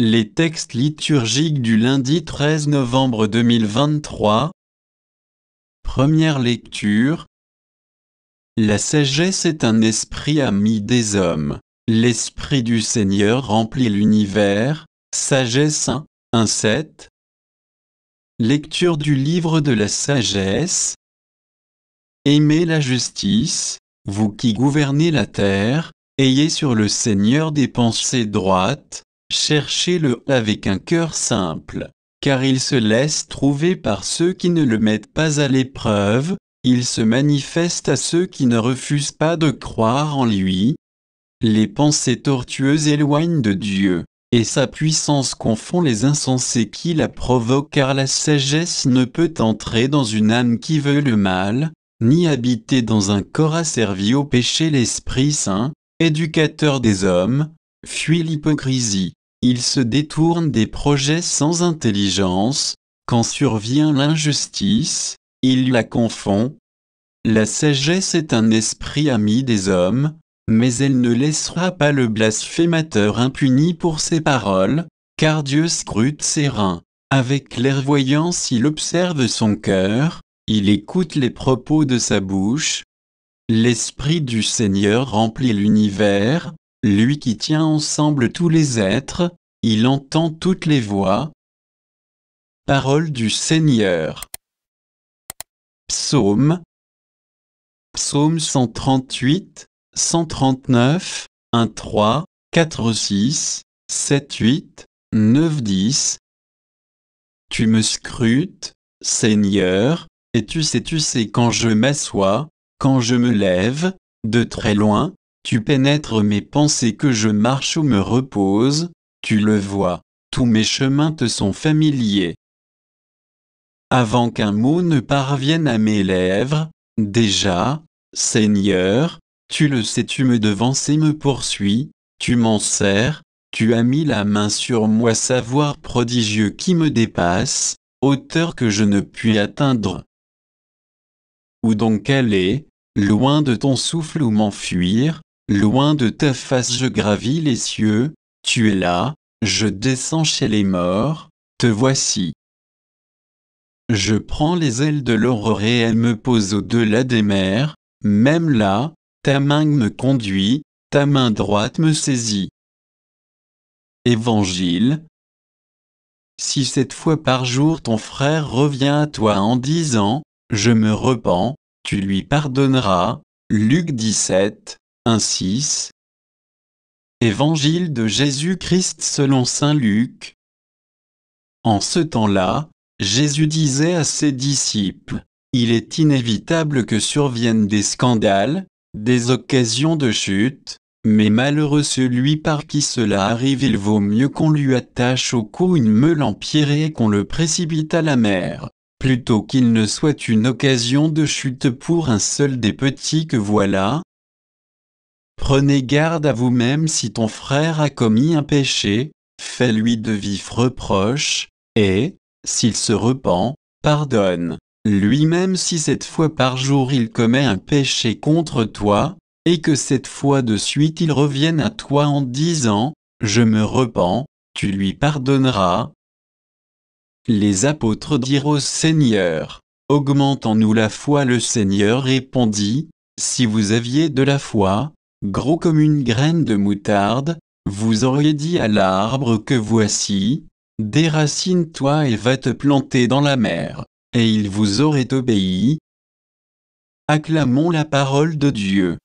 Les textes liturgiques du lundi 13 novembre 2023 Première lecture La sagesse est un esprit ami des hommes. L'esprit du Seigneur remplit l'univers. Sagesse 1, 1, 7 Lecture du livre de la sagesse Aimez la justice, vous qui gouvernez la terre, ayez sur le Seigneur des pensées droites, Cherchez-le avec un cœur simple, car il se laisse trouver par ceux qui ne le mettent pas à l'épreuve, il se manifeste à ceux qui ne refusent pas de croire en lui. Les pensées tortueuses éloignent de Dieu, et sa puissance confond les insensés qui la provoquent car la sagesse ne peut entrer dans une âme qui veut le mal, ni habiter dans un corps asservi au péché l'Esprit Saint, éducateur des hommes, fuit l'hypocrisie. Il se détourne des projets sans intelligence, quand survient l'injustice, il la confond. La sagesse est un esprit ami des hommes, mais elle ne laissera pas le blasphémateur impuni pour ses paroles, car Dieu scrute ses reins. Avec clairvoyance il observe son cœur, il écoute les propos de sa bouche. L'Esprit du Seigneur remplit l'univers, lui qui tient ensemble tous les êtres, il entend toutes les voix. Parole du Seigneur. Psaume. Psaume 138, 139, 1 3, 4 6, 7 8, 9 10. Tu me scrutes, Seigneur, et tu sais, tu sais quand je m'assois, quand je me lève, de très loin, tu pénètres mes pensées que je marche ou me repose, tu le vois, tous mes chemins te sont familiers. Avant qu'un mot ne parvienne à mes lèvres, déjà, Seigneur, tu le sais, tu me devances et me poursuis, tu m'en sers, tu as mis la main sur moi, savoir prodigieux qui me dépasse, hauteur que je ne puis atteindre. Où donc aller, loin de ton souffle ou m'enfuir, Loin de ta face je gravis les cieux, tu es là, je descends chez les morts, te voici. Je prends les ailes de l'aurore et elle me pose au-delà des mers, même là, ta main me conduit, ta main droite me saisit. Évangile Si cette fois par jour ton frère revient à toi en disant, je me repens, tu lui pardonneras, Luc 17, 16 Évangile de Jésus-Christ selon saint Luc. En ce temps-là, Jésus disait à ses disciples, Il est inévitable que surviennent des scandales, des occasions de chute, mais malheureux celui par qui cela arrive, il vaut mieux qu'on lui attache au cou une meule empierrée et qu'on le précipite à la mer, plutôt qu'il ne soit une occasion de chute pour un seul des petits que voilà, Prenez garde à vous-même si ton frère a commis un péché, fais-lui de vifs reproches, et, s'il se repent, pardonne. Lui-même si cette fois par jour il commet un péché contre toi, et que cette fois de suite il revienne à toi en disant, Je me repens, tu lui pardonneras. Les apôtres dirent au Seigneur, Augmente nous la foi. Le Seigneur répondit, Si vous aviez de la foi, Gros comme une graine de moutarde, vous auriez dit à l'arbre que voici, déracine-toi et va te planter dans la mer, et il vous aurait obéi. Acclamons la parole de Dieu.